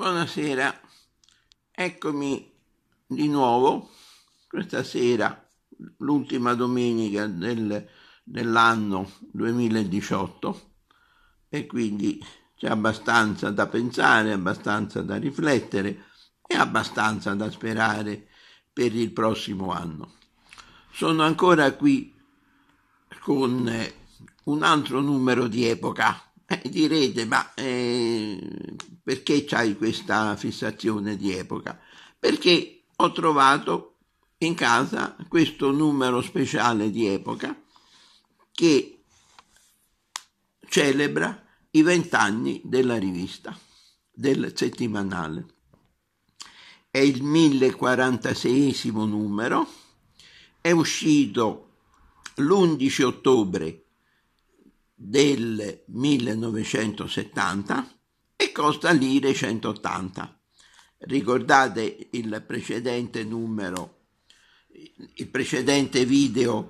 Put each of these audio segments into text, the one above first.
Buonasera, eccomi di nuovo questa sera, l'ultima domenica del, dell'anno 2018 e quindi c'è abbastanza da pensare, abbastanza da riflettere e abbastanza da sperare per il prossimo anno. Sono ancora qui con un altro numero di epoca eh, direte, ma eh, perché c'hai questa fissazione di epoca? Perché ho trovato in casa questo numero speciale di epoca che celebra i vent'anni della rivista, del settimanale. È il 1046 numero, è uscito l'11 ottobre del 1970 e costa lire 180. Ricordate il precedente numero, il precedente video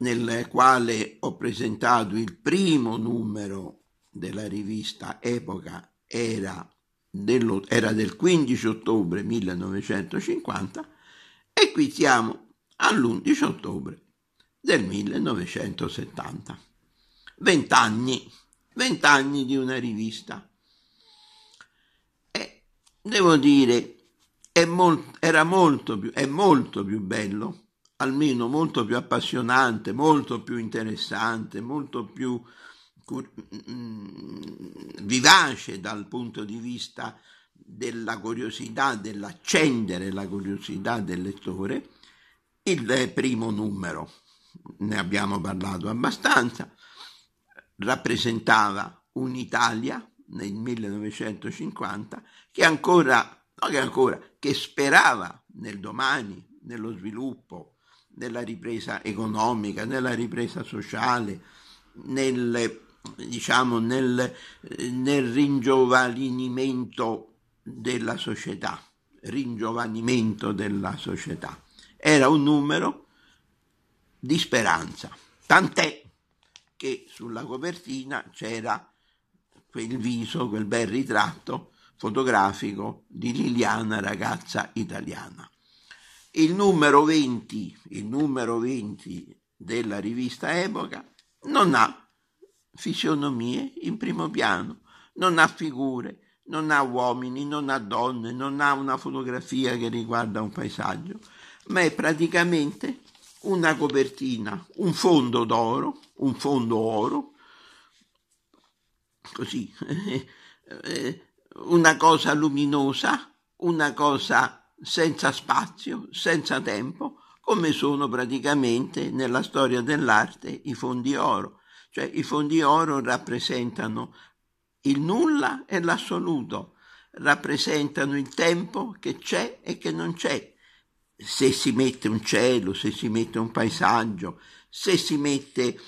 nel quale ho presentato il primo numero della rivista Epoca era, dello, era del 15 ottobre 1950 e qui siamo all'11 ottobre del 1970 vent'anni, vent'anni di una rivista. E devo dire, è molto, era molto più, è molto più bello, almeno molto più appassionante, molto più interessante, molto più mm, vivace dal punto di vista della curiosità, dell'accendere la curiosità del lettore, il primo numero. Ne abbiamo parlato abbastanza rappresentava un'Italia nel 1950 che ancora, no che ancora, che sperava nel domani, nello sviluppo, nella ripresa economica, nella ripresa sociale, nel, diciamo, nel, nel ringiovanimento della società, ringiovanimento della società. Era un numero di speranza, tant'è perché sulla copertina c'era quel viso, quel bel ritratto fotografico di Liliana, ragazza italiana. Il numero 20, il numero 20 della rivista Epoca non ha fisionomie in primo piano, non ha figure, non ha uomini, non ha donne, non ha una fotografia che riguarda un paesaggio, ma è praticamente una copertina, un fondo d'oro, un fondo oro, così, eh, una cosa luminosa, una cosa senza spazio, senza tempo, come sono praticamente nella storia dell'arte i fondi oro. Cioè i fondi oro rappresentano il nulla e l'assoluto, rappresentano il tempo che c'è e che non c'è, se si mette un cielo, se si mette un paesaggio, se si mette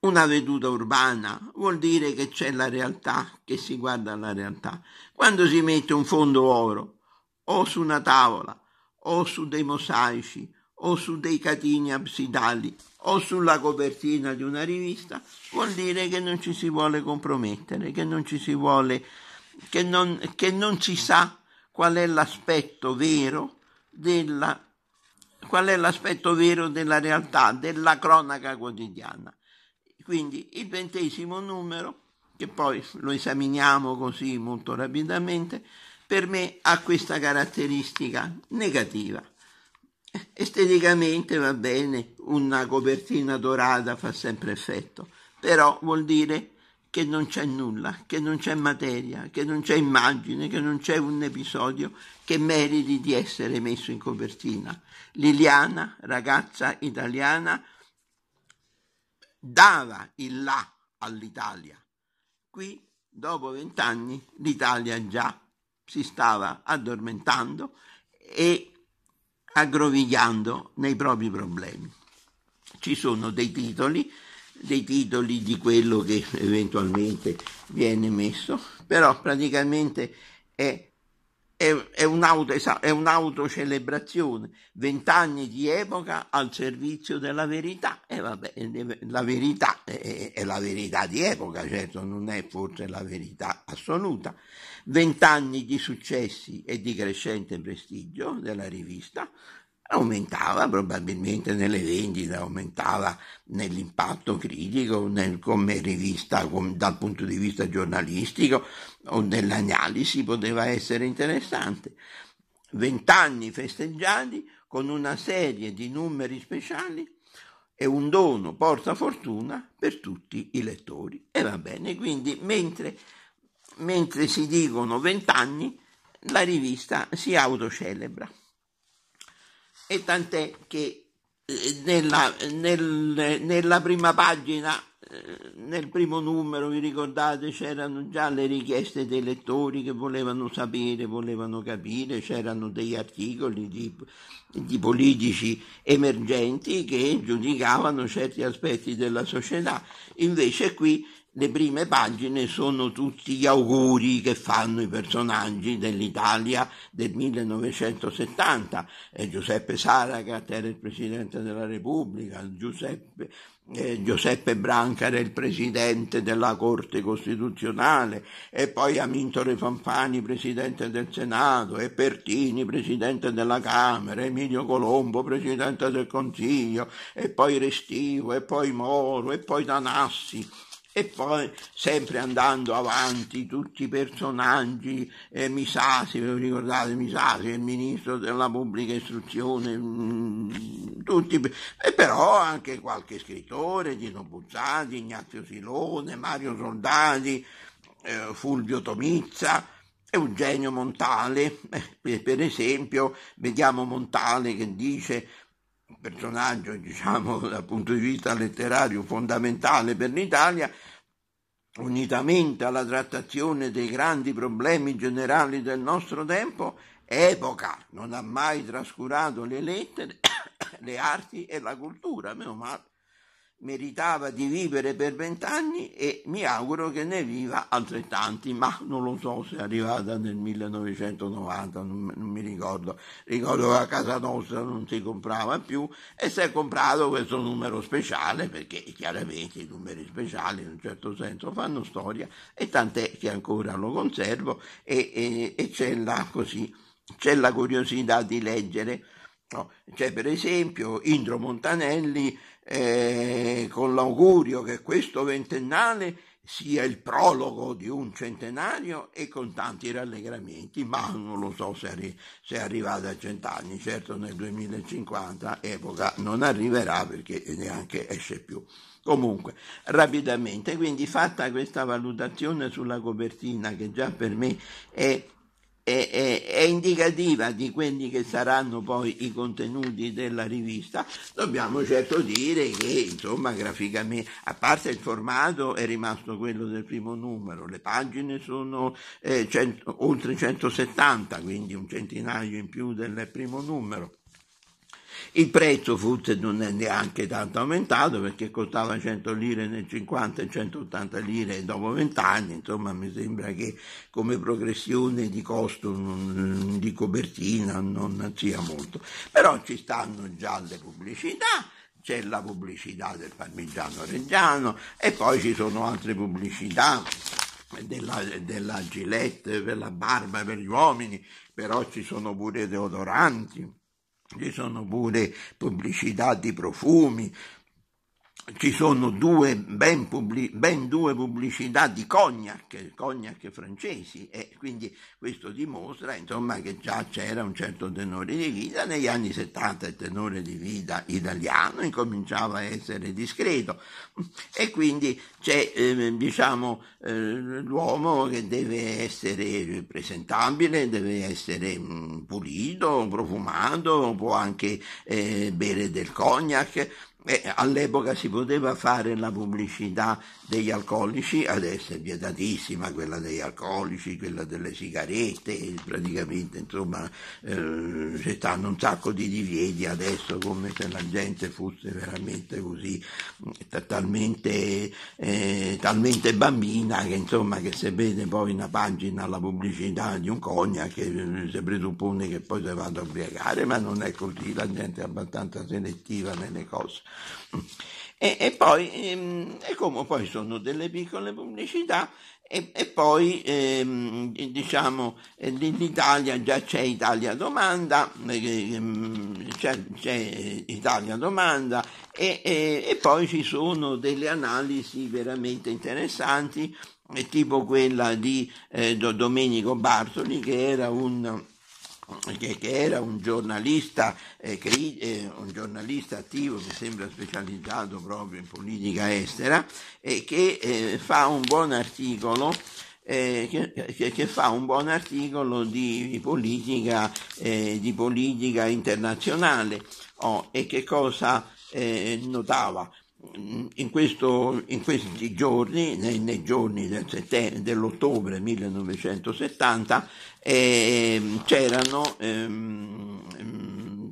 una veduta urbana, vuol dire che c'è la realtà, che si guarda la realtà. Quando si mette un fondo oro, o su una tavola, o su dei mosaici, o su dei catini absidali, o sulla copertina di una rivista, vuol dire che non ci si vuole compromettere, che non ci si vuole, che non, che non si sa qual è l'aspetto vero della, qual è l'aspetto vero della realtà, della cronaca quotidiana. Quindi il ventesimo numero, che poi lo esaminiamo così molto rapidamente, per me ha questa caratteristica negativa. Esteticamente va bene, una copertina dorata fa sempre effetto, però vuol dire che non c'è nulla, che non c'è materia, che non c'è immagine, che non c'è un episodio che meriti di essere messo in copertina. Liliana, ragazza italiana, dava il là all'Italia. Qui, dopo vent'anni, l'Italia già si stava addormentando e aggrovigliando nei propri problemi. Ci sono dei titoli dei titoli di quello che eventualmente viene messo, però praticamente è, è, è, un'auto, è un'autocelebrazione, vent'anni di epoca al servizio della verità, e vabbè, la verità è, è la verità di epoca, certo non è forse la verità assoluta, vent'anni di successi e di crescente prestigio della rivista, aumentava probabilmente nelle vendite, aumentava nell'impatto critico, nel, come rivista com, dal punto di vista giornalistico o nell'analisi poteva essere interessante. Vent'anni festeggiati con una serie di numeri speciali e un dono, porta fortuna per tutti i lettori. E va bene, quindi mentre, mentre si dicono vent'anni, la rivista si autocelebra e tant'è che eh, nella, nel, nella prima pagina, eh, nel primo numero, vi ricordate, c'erano già le richieste dei lettori che volevano sapere, volevano capire, c'erano degli articoli di, di politici emergenti che giudicavano certi aspetti della società. Invece qui le prime pagine sono tutti gli auguri che fanno i personaggi dell'Italia del 1970, eh, Giuseppe Saragat era il Presidente della Repubblica, Giuseppe, eh, Giuseppe Branca era il Presidente della Corte Costituzionale e poi Amintore Fanfani Presidente del Senato e Pertini Presidente della Camera, Emilio Colombo Presidente del Consiglio e poi Restivo e poi Moro e poi Danassi e poi, sempre andando avanti, tutti i personaggi, eh, Misasi, vi ricordate, Misasi, il ministro della pubblica istruzione, mh, mm, tutti, e però anche qualche scrittore, Gino Buzzati, Ignazio Silone, Mario Soldati, eh, Fulvio Tomizza, Eugenio Montale, eh, per esempio, vediamo Montale che dice personaggio, diciamo, dal punto di vista letterario fondamentale per l'Italia, unitamente alla trattazione dei grandi problemi generali del nostro tempo, epoca non ha mai trascurato le lettere, le arti e la cultura, meno male meritava di vivere per vent'anni e mi auguro che ne viva altrettanti, ma non lo so se è arrivata nel 1990, non, mi ricordo. Ricordo che a casa nostra non si comprava più e si è comprato questo numero speciale perché chiaramente i numeri speciali in un certo senso fanno storia e tant'è che ancora lo conservo e, e, e c'è, la, così, c'è la curiosità di leggere. No? C'è per esempio Indro Montanelli eh, con l'augurio che questo ventennale sia il prologo di un centenario e con tanti rallegramenti, ma non lo so se, arri- se è arrivata a cent'anni, certo nel 2050 epoca non arriverà perché neanche esce più. Comunque, rapidamente, quindi fatta questa valutazione sulla copertina che già per me è è, è, è, indicativa di quelli che saranno poi i contenuti della rivista, dobbiamo certo dire che insomma graficamente, a parte il formato è rimasto quello del primo numero, le pagine sono eh, cento, oltre 170, quindi un centinaio in più del primo numero il prezzo forse non è neanche tanto aumentato perché costava 100 lire nel 50 e 180 lire dopo 20 anni, insomma mi sembra che come progressione di costo di copertina non sia molto. Però ci stanno già le pubblicità c'è la pubblicità del parmigiano reggiano e poi ci sono altre pubblicità della, della Gillette per la barba per gli uomini, però ci sono pure deodoranti ci sono pure pubblicità di profumi, ci sono due, ben, pubblic- ben, due pubblicità di cognac, cognac francesi e quindi questo dimostra insomma, che già c'era un certo tenore di vita, negli anni 70 il tenore di vita italiano incominciava a essere discreto e quindi c'è eh, diciamo, eh, l'uomo che deve essere presentabile, deve essere mh, pulito, profumato, può anche eh, bere del cognac e eh, all'epoca si poteva fare la pubblicità degli alcolici, adesso è vietatissima quella degli alcolici, quella delle sigarette, praticamente insomma eh, ci stanno un sacco di divieti adesso come se la gente fosse veramente così eh, talmente, eh, talmente bambina che insomma che se vede poi una pagina la pubblicità di un cognac che eh, si presuppone che poi si vada a ubriacare, ma non è così, la gente è abbastanza selettiva nelle cose. E, e poi, ehm, e come poi sono delle piccole pubblicità, e, e poi ehm, diciamo l'Italia eh, già c'è Italia Domanda, eh, ehm, c'è, c'è, Italia Domanda e, e, e poi ci sono delle analisi veramente interessanti eh, tipo quella di eh, Domenico Bartoli, che era un che, era un giornalista, eh, che, eh, un giornalista, attivo, mi sembra specializzato proprio in politica estera, e che, eh, fa, un articolo, eh, che fa un buon articolo di politica, eh, di politica internazionale oh, e che cosa eh, notava? in, questo, in, questi giorni, nei, nei giorni del sette, dell'ottobre 1970, eh, c'erano ehm,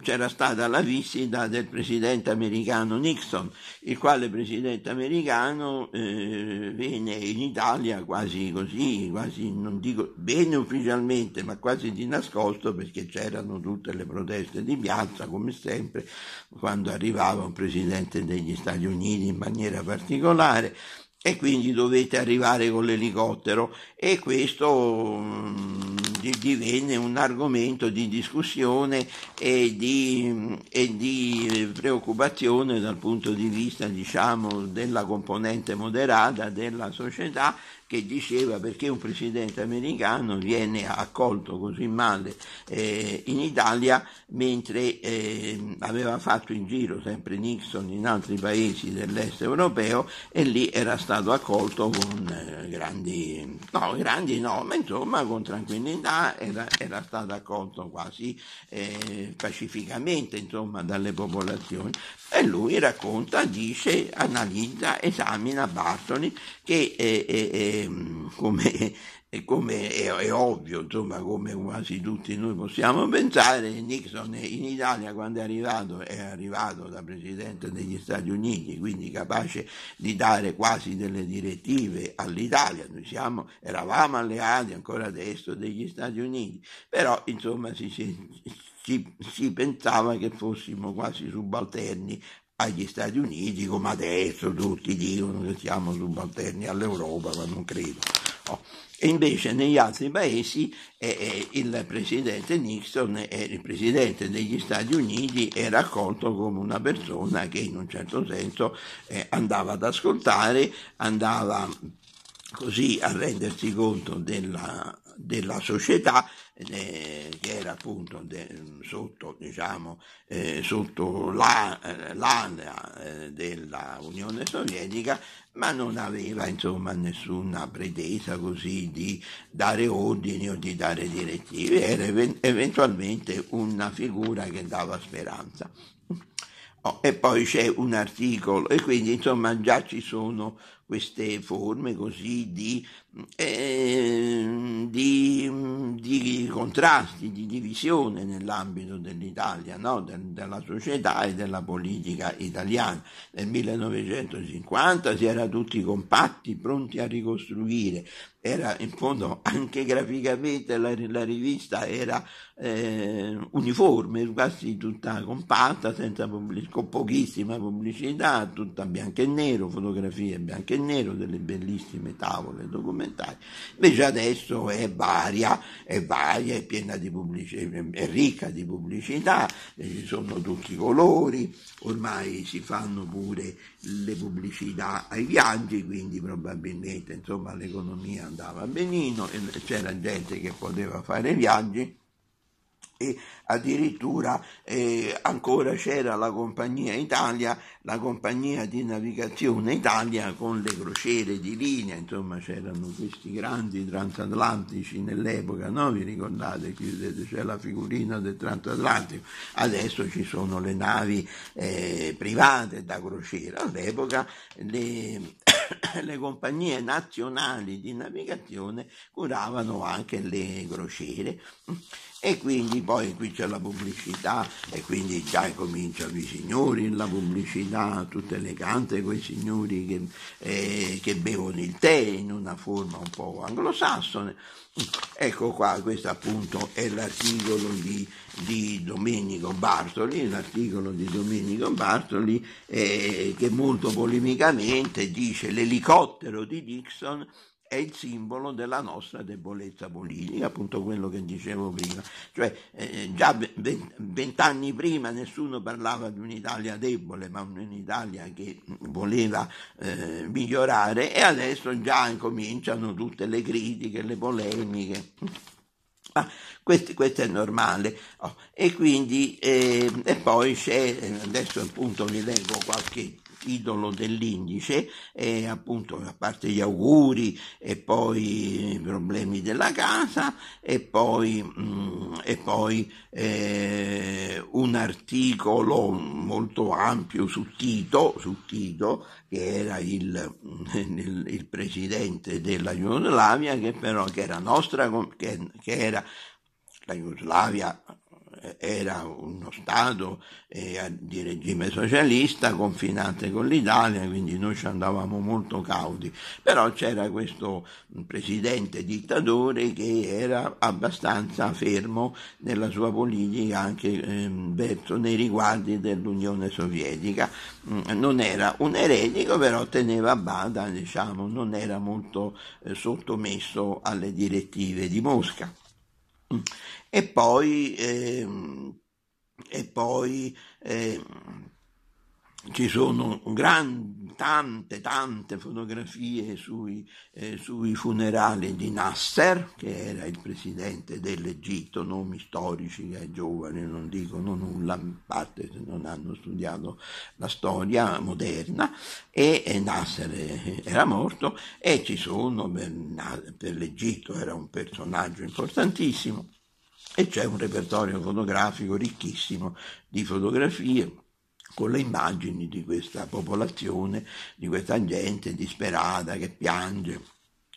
c'era stata la visita del presidente americano Nixon, il quale presidente americano eh, venne in Italia quasi così, quasi non dico bene ufficialmente, ma quasi di nascosto perché c'erano tutte le proteste di piazza, come sempre, quando arrivava un presidente degli Stati Uniti in maniera particolare e quindi dovete arrivare con l'elicottero e questo mh, mm, divenne un argomento di discussione e di, mm, e di, eh, preoccupazione dal punto di vista diciamo, della componente moderata della società che diceva perché un presidente americano viene accolto così male eh, in Italia mentre eh, aveva fatto in giro sempre Nixon in altri paesi dell'est europeo e lì era stato accolto con eh, grandi, no, grandi no, ma insomma con tranquillità era, era stato accolto quasi eh, pacificamente insomma, dalle popolazioni. E lui racconta, dice, analizza, esamina Bartoli che eh, eh, Ehm, come, come, è, è, ovvio, insomma, come quasi tutti noi possiamo pensare, Nixon in Italia quando è arrivato è arrivato da Presidente degli Stati Uniti, quindi capace di dare quasi delle direttive all'Italia, noi siamo, eravamo alleati ancora adesso degli Stati Uniti, però insomma si, si, si pensava che fossimo quasi subalterni agli Stati Uniti, come adesso tutti dicono che siamo subalterni all'Europa, ma non credo. Oh. E invece negli altri paesi eh, il presidente Nixon, eh, il presidente degli Stati Uniti, era accolto come una persona che in un certo senso eh, andava ad ascoltare, andava così a rendersi conto della, della società che era appunto de, sotto, diciamo, eh, sotto la, eh, l'area eh, della Unione Sovietica, ma non aveva insomma nessuna pretesa così di dare ordini o di dare direttive, era ev- eventualmente una figura che dava speranza. Oh, e poi c'è un articolo e quindi insomma già ci sono queste forme così di eh, di, di, contrasti, di divisione nell'ambito dell'Italia, no? De, della società e della politica italiana. Nel 1950 si era tutti compatti, pronti a ricostruire, era in fondo anche graficamente la, la rivista era eh, uniforme, quasi tutta compatta, senza pubblic- con pochissima pubblicità, tutta bianco e nero, fotografie bianco e nero, delle bellissime tavole documentali parlamentari. Invece adesso è varia, è varia, è piena di pubblicità, è ricca di pubblicità, ci sono tutti i colori, ormai si fanno pure le pubblicità ai viaggi, quindi probabilmente insomma, l'economia andava benino, c'era gente che poteva fare viaggi e addirittura eh, ancora c'era la compagnia Italia, la compagnia di navigazione Italia con le crociere di linea, insomma c'erano questi grandi transatlantici nell'epoca, no? vi ricordate, chiudete, c'è la figurina del transatlantico, adesso ci sono le navi eh, private da crociera, all'epoca le, le compagnie nazionali di navigazione curavano anche le crociere e quindi poi qui c'è la pubblicità e quindi già cominciano i signori la pubblicità tutte le cante quei signori che, eh, che bevono il tè in una forma un po' anglosassone ecco qua questo appunto è l'articolo di di Domenico Bartoli, un articolo di Domenico Bartoli eh, che molto polemicamente dice l'elicottero di Dixon è il simbolo della nostra debolezza politica, appunto quello che dicevo prima. Cioè, eh, già vent'anni prima nessuno parlava di un'Italia debole, ma un'Italia che voleva eh, migliorare e adesso già incominciano tutte le critiche, le polemiche. Ma questo, questo è normale. Oh, e quindi, eh, e poi c'è, adesso appunto vi leggo qualche idolo dell'indice e appunto a parte gli auguri e poi i problemi della casa e poi, mh, mm, e poi eh, un articolo molto ampio su Tito, su Tito che era il, mm, il, il presidente della Jugoslavia che però che era nostra che, che era la Jugoslavia era uno Stato eh, di regime socialista confinante con l'Italia, quindi noi ci andavamo molto cauti, però c'era questo presidente dittatore che era abbastanza fermo nella sua politica anche ehm, verso, nei riguardi dell'Unione Sovietica. Mm, non era un eretico, però teneva a bada, diciamo, non era molto eh, sottomesso alle direttive di Mosca. E poi, eh, e poi eh, ci sono gran, tante, tante fotografie sui, eh, sui, funerali di Nasser, che era il presidente dell'Egitto, nomi storici che ai giovani non dicono nulla, in parte se non hanno studiato la storia moderna, e, e Nasser eh, era morto e ci sono, per, per l'Egitto era un personaggio importantissimo, e c'è un repertorio fotografico ricchissimo di fotografie con le immagini di questa popolazione, di questa gente disperata che piange,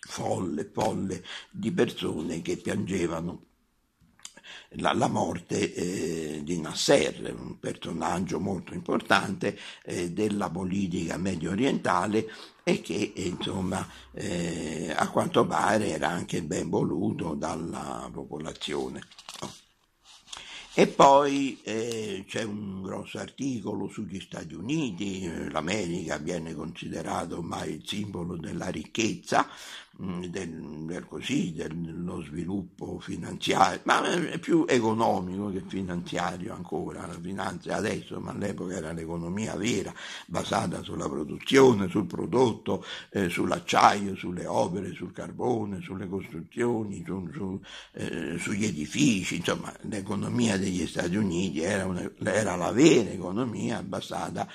folle, folle di persone che piangevano la, la, morte eh, di Nasser, un personaggio molto importante eh, della politica medio orientale e che eh, a quanto pare era anche ben voluto dalla popolazione. E poi eh, c'è un grosso articolo sugli Stati Uniti, eh, l'America viene considerato ormai il simbolo della ricchezza, Mm, del, del così, dello sviluppo finanziario, ma è più economico che finanziario ancora, la finanza adesso, ma all'epoca era l'economia vera, basata sulla produzione, sul prodotto, eh, sull'acciaio, sulle opere, sul carbone, sulle costruzioni, su, su, eh, sugli edifici, insomma l'economia degli Stati Uniti era, una, era la vera economia basata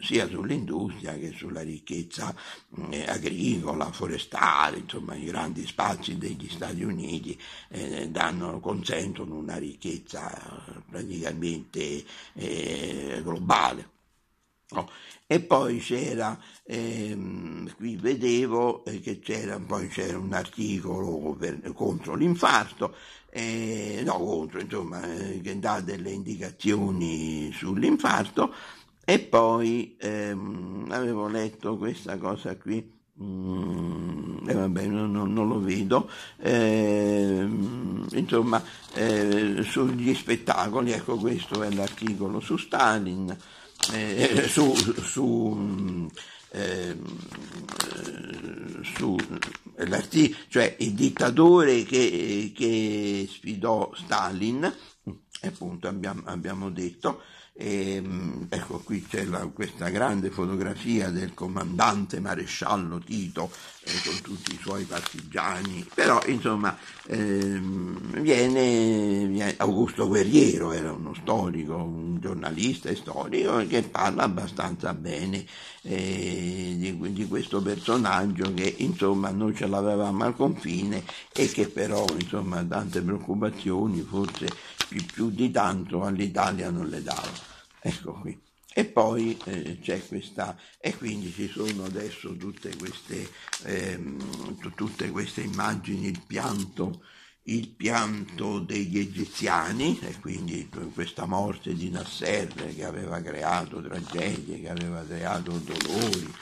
sia sull'industria che sulla ricchezza mm, eh, agricola, forestale, insomma i grandi spazi degli Stati Uniti eh, danno, consentono una ricchezza eh, praticamente eh, globale. No. E poi c'era, ehm, qui vedevo eh, che c'era, poi c'era un articolo per, contro l'infarto, eh, no contro, insomma, eh, che dà delle indicazioni sull'infarto, e poi ehm, avevo letto questa cosa qui, mm, e vabbè, non, non, non, lo vedo, eh, insomma, eh, sugli spettacoli, ecco questo è l'articolo su Stalin, eh, su, su, mm, ehm, eh, su eh, cioè il dittatore che, che sfidò Stalin, appunto abbiamo, abbiamo detto, e, ehm, ecco qui c'è la, questa grande fotografia del comandante maresciallo Tito eh, con tutti i suoi partigiani, però insomma ehm, viene, viene, Augusto Guerriero, era uno storico, un giornalista storico che parla abbastanza bene eh, di, di, questo personaggio che insomma noi ce l'avevamo al confine e che però insomma tante preoccupazioni forse più, più di tanto all'Italia non le dava. Ecco qui. E poi eh, c'è questa, e quindi ci sono adesso tutte queste, ehm, tutte queste immagini, il pianto, il pianto degli egiziani, e quindi questa morte di Nasser che aveva creato tragedie, che aveva creato dolori,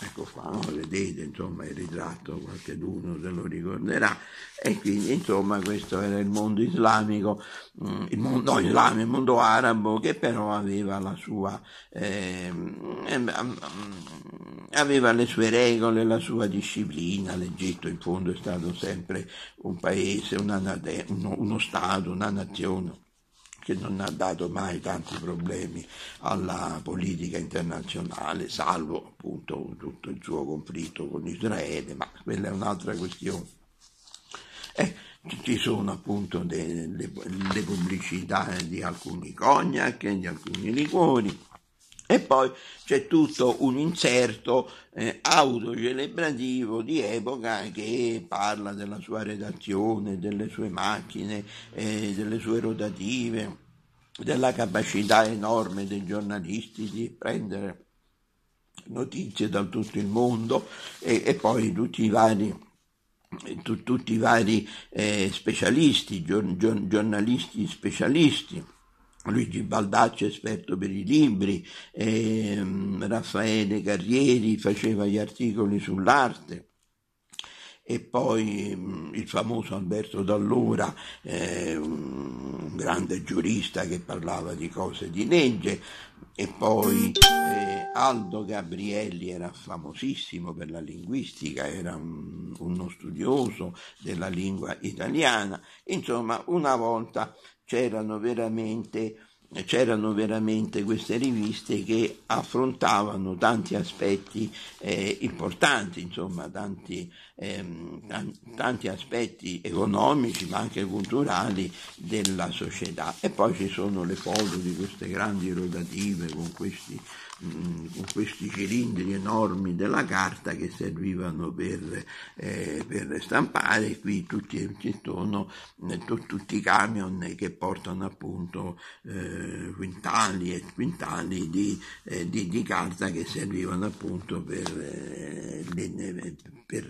Ecco qua, no? vedete insomma il ritratto, qualcheduno se lo ricorderà, e quindi insomma questo era il mondo islamico, mm, il mondo, no, islamico, il mondo arabo che però aveva la sua, eh, aveva le sue regole, la sua disciplina, l'Egitto in fondo è stato sempre un paese, una, uno, uno Stato, una nazione che non ha dato mai tanti problemi alla politica internazionale, salvo appunto tutto il suo conflitto con Israele, ma quella è un'altra questione. Eh, ci sono appunto delle, le pubblicità di alcuni cognac, di alcuni liquori e poi c'è tutto un inserto eh, autocelebrativo di epoca che parla della sua redazione, delle sue macchine, eh, delle sue rotative, della capacità enorme dei giornalisti di prendere notizie da tutto il mondo e, e poi tutti i vari tu, tutti i vari eh, specialisti, gior, gior, giornalisti specialisti Luigi Baldaccio, esperto per i libri, ehm, Raffaele Carrieri faceva gli articoli sull'arte e poi mm, il famoso Alberto D'Allora, eh, un grande giurista che parlava di cose di legge, e poi eh, Aldo Gabrielli era famosissimo per la linguistica, era un, uno studioso della lingua italiana, insomma una volta c'erano veramente, c'erano veramente queste riviste che affrontavano tanti aspetti eh, importanti, insomma, tanti ehm, tanti aspetti economici ma anche culturali della società e poi ci sono le foto di queste grandi rotative con questi, mh, mm, con questi cilindri enormi della carta che servivano per, eh, per stampare qui tutti, ci sono eh, tu, tutti i camion che portano appunto eh, quintali e quintali di, eh, di, di, carta che servivano appunto per, eh, per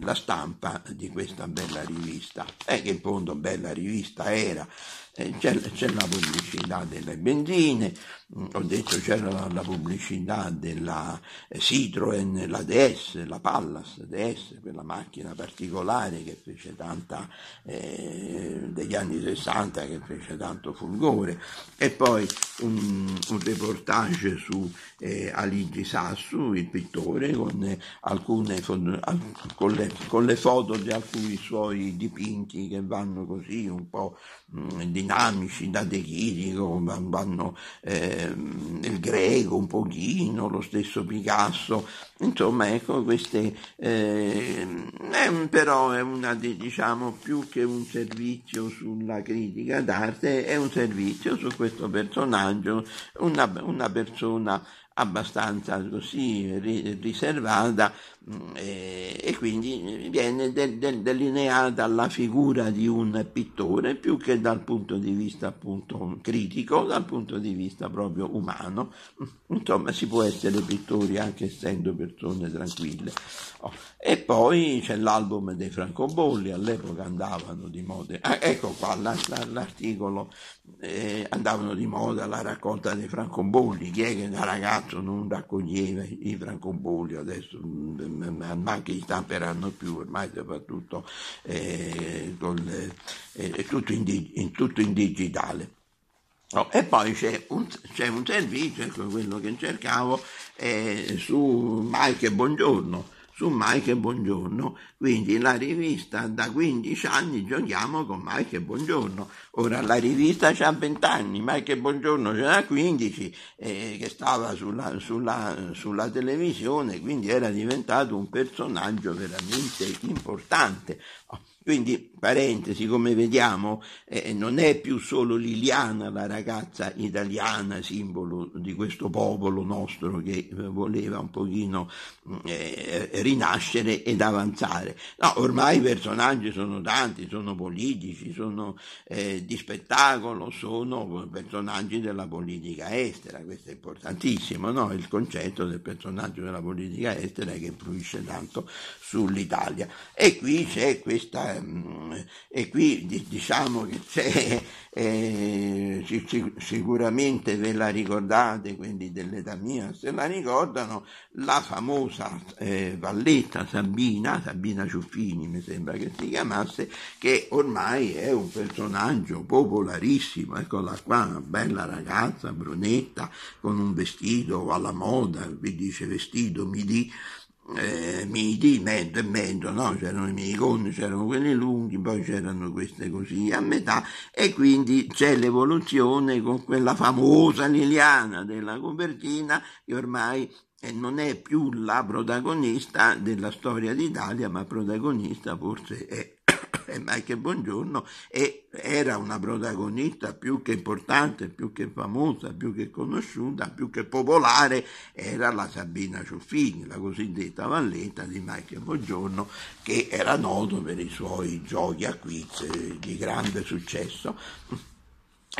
la stampa di questa bella rivista, E eh, che in fondo bella rivista era, c'è, la pubblicità delle benzine, mm, ho detto c'era la, la, pubblicità della eh, Citroen, la DS, la Pallas DS, quella macchina particolare che fece tanta, eh, degli anni 60 che fece tanto fulgore, e poi un, un reportage su eh, Aligi Sassu, il pittore, con, eh, alcune, con, le, con le foto di alcuni suoi dipinti che vanno così un po' mh, mm, di dinamici da De Chirico, vanno eh, il greco un pochino, lo stesso Picasso, insomma ecco queste, eh, eh, però è una, diciamo più che un servizio sulla critica d'arte, è un servizio su questo personaggio, una, una persona abbastanza così riservata mm, e quindi viene delineata la figura di un pittore più che dal punto di vista appunto critico, dal punto di vista proprio umano. Mm, insomma, si può essere pittori anche essendo persone tranquille. Oh. E poi c'è l'album dei francobolli, all'epoca andavano di moda, ah, ecco qua l'articolo, eh, andavano di moda la raccolta dei francobolli, chi è che una ragazza adesso non raccoglieva i francobolli, adesso manca i stamperanno più, ormai si fa tutto, eh, col, eh, tutto, in, in, tutto in digitale. Oh, e poi c'è un, c'è un servizio, ecco quello che cercavo, eh, su Mike Buongiorno su Mike e Buongiorno. Quindi la rivista da 15 anni giochiamo con Mike e Buongiorno. Ora la rivista ha 20 anni, Mike e Buongiorno ce n'ha 15 eh, che stava sulla, sulla, sulla televisione, quindi era diventato un personaggio veramente importante. Quindi, parentesi, come vediamo, eh, non è più solo Liliana la ragazza italiana, simbolo di questo popolo nostro che eh, voleva un pochino mm, eh, rinascere ed avanzare. No, ormai i personaggi sono tanti, sono politici, sono eh, di spettacolo, sono personaggi della politica estera, questo è importantissimo, no? il concetto del personaggio della politica estera che influisce tanto sull'Italia. E qui c'è questa, mm, e qui diciamo che c'è, eh, sicuramente ve la ricordate, quelli dell'età mia se la ricordano, la famosa eh, valletta Sabina, Sabina Ciuffini mi sembra che si chiamasse, che ormai è un personaggio popolarissimo, eccola qua, una bella ragazza brunetta con un vestito alla moda, vi dice vestito mi midi, eh, miti, mezzo e mezzo, no? c'erano i minigonni, c'erano quelli lunghi, poi c'erano queste così a metà e quindi c'è l'evoluzione con quella famosa Liliana della copertina che ormai eh, non è più la protagonista della storia d'Italia, ma protagonista forse è eh, e Michael Bongiorno e era una protagonista più che importante, più che famosa, più che conosciuta, più che popolare, era la Sabina Ciuffini, la cosiddetta valletta di Michael Bongiorno, che era noto per i suoi giochi a quiz eh, di grande successo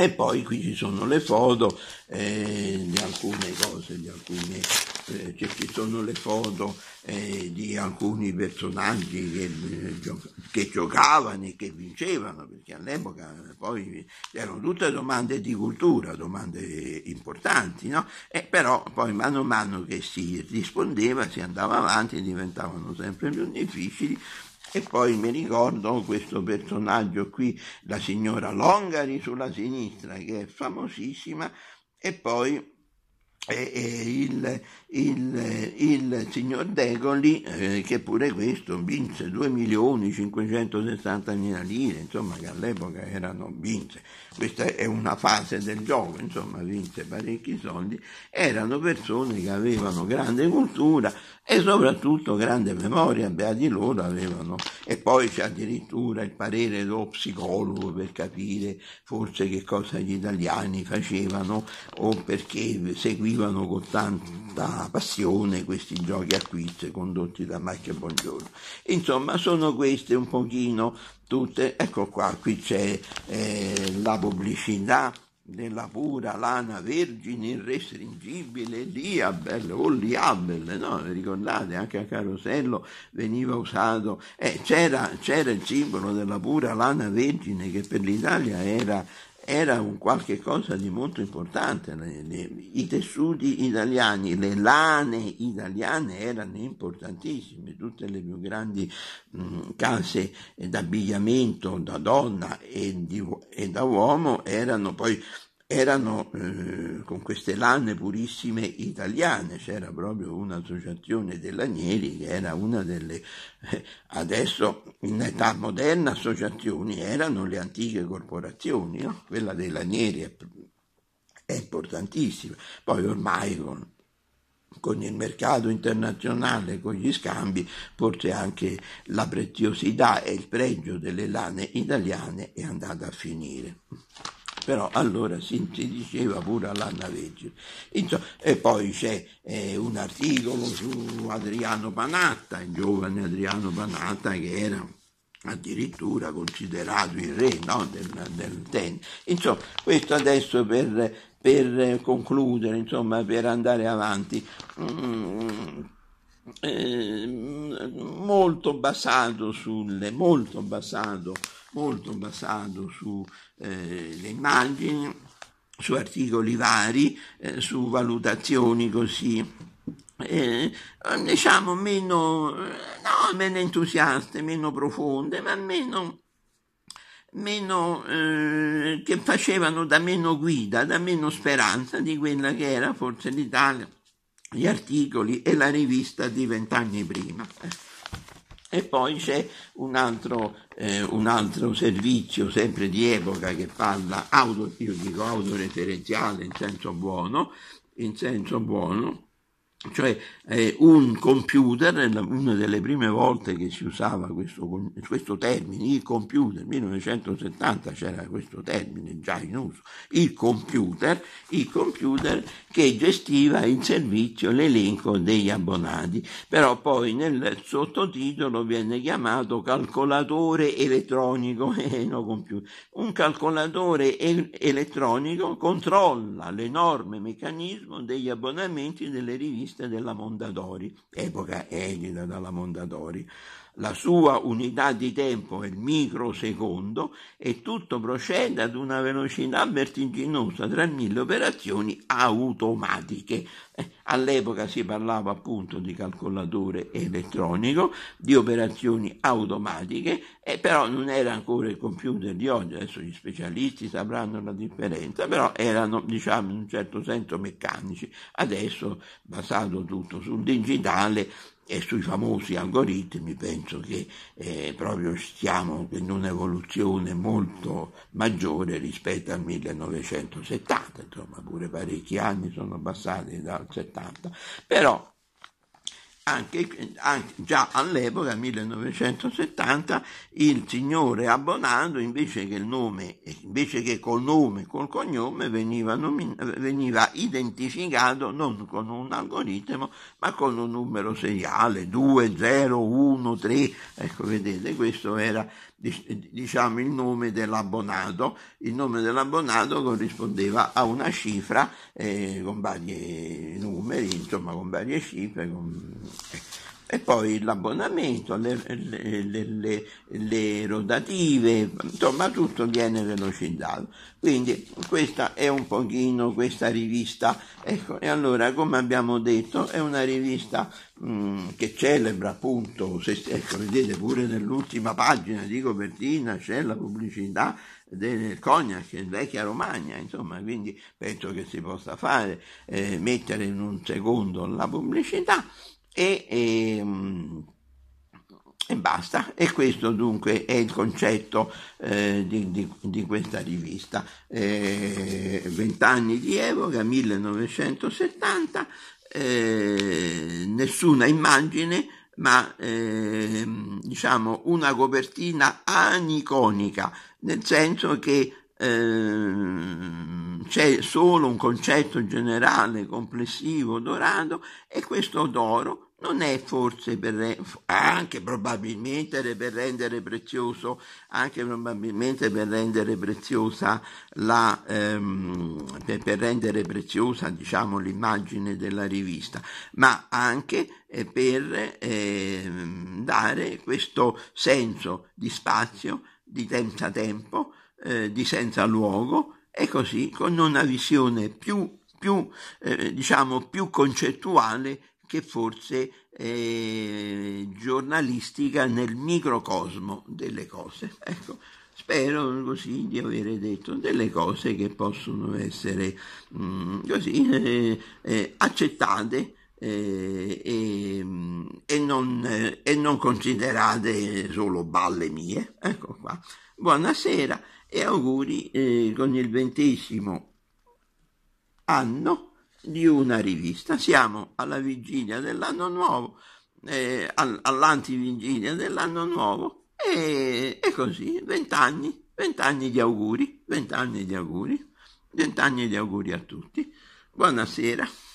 e poi qui ci sono le foto eh, di alcune cose, di alcune, eh, cioè ci sono le foto eh, di alcuni personaggi che, eh, che, giocavano e che vincevano, perché all'epoca eh, poi erano tutte domande di cultura, domande importanti, no? E eh, però poi mano a mano che si rispondeva, si andava avanti, diventavano sempre più difficili e poi mi ricordo questo personaggio qui, la signora Longari sulla sinistra, che è famosissima, e poi e, eh, e eh, il, il, il, signor Degoli, eh, che pure questo vinse 2 milioni 560 mila lire, insomma che all'epoca erano vinse questa è una fase del gioco, insomma vinse parecchi soldi, erano persone che avevano grande cultura e soprattutto grande memoria, beati loro avevano, e poi c'è addirittura il parere dello psicologo per capire forse che cosa gli italiani facevano o perché seguivano con tanta passione questi giochi a quiz condotti da Macchia Buongiorno. Insomma sono queste un pochino tutte, ecco qua, qui c'è eh, la pubblicità della pura lana vergine irrestringibile di Abel o oh, di Abel, no? vi ricordate anche a Carosello veniva usato eh, c'era, c'era il simbolo della pura lana vergine che per l'Italia era era un qualche cosa di molto importante. I tessuti italiani, le lane italiane erano importantissime, tutte le più grandi mh, mm, case d'abbigliamento da donna e, di, e da uomo erano poi erano eh, con queste lane purissime italiane, c'era proprio un'associazione dei lanieri che era una delle, eh, adesso in età moderna associazioni erano le antiche corporazioni, no? quella dei lanieri è, è, importantissima, poi ormai con, con il mercato internazionale, con gli scambi, forse anche la preziosità e il pregio delle lane italiane è andata a finire però allora si, diceva pure all'Anna Vergine. e poi c'è eh, un articolo su Adriano Panatta, il giovane Adriano Panatta che era addirittura considerato il re no, del, del tennis. Insomma, questo adesso per, per, concludere, insomma, per andare avanti. Mm, eh, molto basato sulle molto basato molto basato su eh, le immagini, su articoli vari, eh, su valutazioni così. Eh, diciamo meno, no, meno entusiaste, meno profonde, ma meno meno, eh, che facevano da meno guida, da meno speranza di quella che era forse l'Italia, gli articoli e la rivista di vent'anni prima. E poi c'è un altro, eh, un altro, servizio, sempre di epoca, che parla auto, io dico autoreferenziale in senso buono, in senso buono cioè eh, un computer, una delle prime volte che si usava questo, questo, termine, il computer, 1970 c'era questo termine già in uso, il computer, il computer che gestiva in servizio l'elenco degli abbonati, però poi nel sottotitolo viene chiamato calcolatore elettronico, eh, no computer. un calcolatore el- elettronico controlla l'enorme meccanismo degli abbonamenti delle riviste comunista della Mondadori, epoca edita dalla Mondadori. La sua unità di tempo è il microsecondo e tutto procede ad una velocità vertiginosa tra mille operazioni automatiche. Eh, All'epoca si parlava appunto di calcolatore elettronico, di operazioni automatiche, e eh, però non era ancora il computer di oggi, adesso gli specialisti sapranno la differenza, però erano diciamo in un certo senso meccanici. Adesso, basato tutto sul digitale, e sui famosi algoritmi penso che eh, proprio stiamo in un'evoluzione molto maggiore rispetto al 1970, insomma pure parecchi anni sono passati dal 70, però anche, anche, già all'epoca, 1970, il signore Abbonando, invece che, il nome, invece che col nome, col cognome, veniva, nomin- veniva, identificato non con un algoritmo, ma con un numero seriale, 2013. Ecco, vedete, questo era diciamo il nome dell'abbonato il nome dell'abbonato corrispondeva a una cifra eh, con vari numeri insomma con varie cifre con... Eh e poi l'abbonamento, le, le, le, le, rotative, insomma tutto viene velocizzato. Quindi questa è un pochino questa rivista, ecco, e allora come abbiamo detto è una rivista mm, che celebra appunto, se, ecco, vedete pure nell'ultima pagina di copertina c'è la pubblicità del cognac in vecchia Romagna, insomma, quindi penso che si possa fare, eh, mettere in un secondo la pubblicità e, e, ehm, e basta. E questo dunque è il concetto eh, di, di, di, questa rivista. Eh, vent'anni eh, di evoca, 1970, eh, nessuna immagine, ma eh, diciamo una copertina aniconica, nel senso che ehm, c'è solo un concetto generale complessivo dorato e questo d'oro non è forse per, anche probabilmente per rendere prezioso, anche probabilmente per rendere preziosa la, ehm, per, per rendere preziosa, diciamo, l'immagine della rivista, ma anche eh, per ehm, dare questo senso di spazio, di senza tempo, eh, di senza luogo e così con una visione più più, eh, diciamo, più concettuale che forse è giornalistica nel microcosmo delle cose. Ecco, spero così di avere detto delle cose che possono essere mm, così, eh, eh, accettate eh, mm, eh, non, e, non, considerate solo balle mie. Ecco qua. Buonasera e auguri eh, con il ventesimo anno di una rivista. Siamo alla vigilia dell'anno nuovo, eh, all'antivigilia dell'anno nuovo e, e così, vent'anni, vent'anni di auguri, vent'anni di auguri, vent'anni di auguri a tutti. Buonasera.